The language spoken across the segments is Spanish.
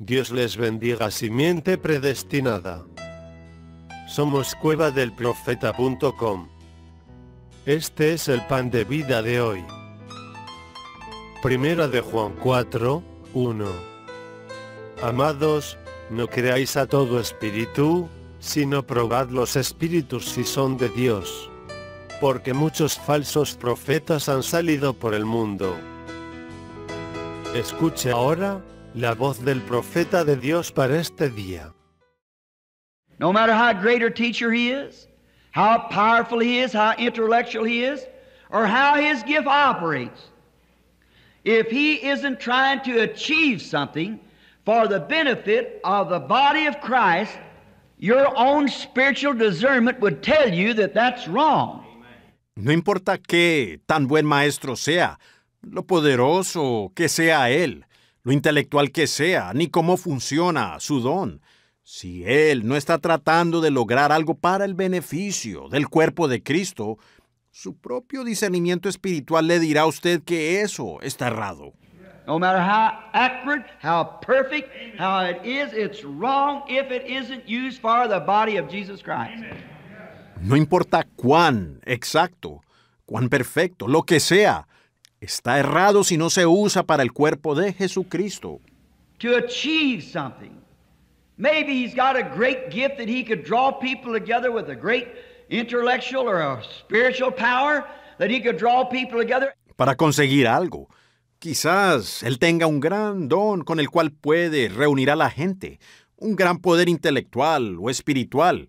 Dios les bendiga simiente predestinada. Somos cueva del profeta.com. Este es el pan de vida de hoy. Primera de Juan 4, 1. Amados, no creáis a todo espíritu, sino probad los espíritus si son de Dios. Porque muchos falsos profetas han salido por el mundo. Escuche ahora, la voz del profeta de Dios para este día. No matter how great a teacher he is, how powerful he is, how intellectual he is, or how his gift operates, if he isn't trying to achieve something for the benefit of the body of Christ, your own spiritual discernment would tell you that that's wrong. No importa qué tan buen maestro sea, lo poderoso que sea él, lo intelectual que sea, ni cómo funciona su don, si él no está tratando de lograr algo para el beneficio del cuerpo de Cristo, su propio discernimiento espiritual le dirá a usted que eso está errado. No No importa cuán exacto, cuán perfecto, lo que sea, está errado si no se usa para el cuerpo de Jesucristo. Para conseguir algo. Quizás él tenga un gran don con el cual puede reunir a la gente, un gran poder intelectual o espiritual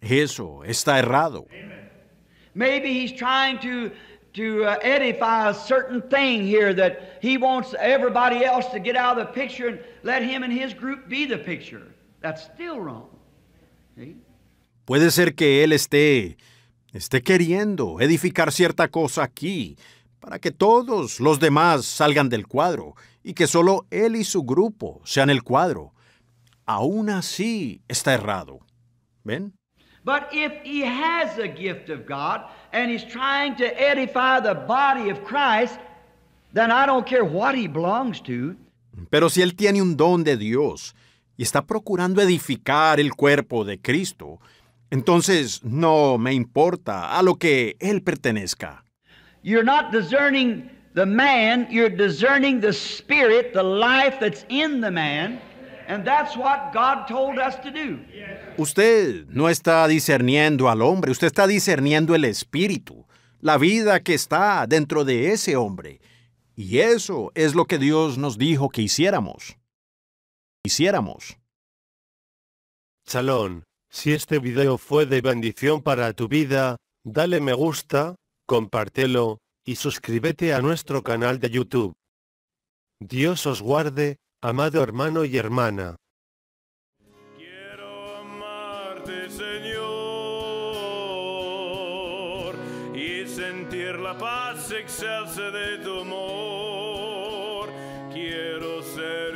Eso está errado. Puede ser que él esté esté queriendo edificar cierta cosa aquí para que todos los demás salgan del cuadro y que solo él y su grupo sean el cuadro. Aún así está errado. ¿Ven? But if he has a gift of God and he's trying to edify the body of Christ, then I don't care what he belongs to. Pero si él tiene un don de Dios y está procurando edificar el cuerpo de Cristo, entonces no me importa a lo que él pertenezca. You're not discerning the man, you're discerning the spirit, the life that's in the man. Usted no está discerniendo al hombre, usted está discerniendo el espíritu, la vida que está dentro de ese hombre. Y eso es lo que Dios nos dijo que hiciéramos. Hiciéramos. Salón, si este video fue de bendición para tu vida, dale me gusta, compártelo, y suscríbete a nuestro canal de YouTube. Dios os guarde, Amado hermano y hermana, quiero amarte Señor y sentir la paz excelsa de tu amor. Quiero ser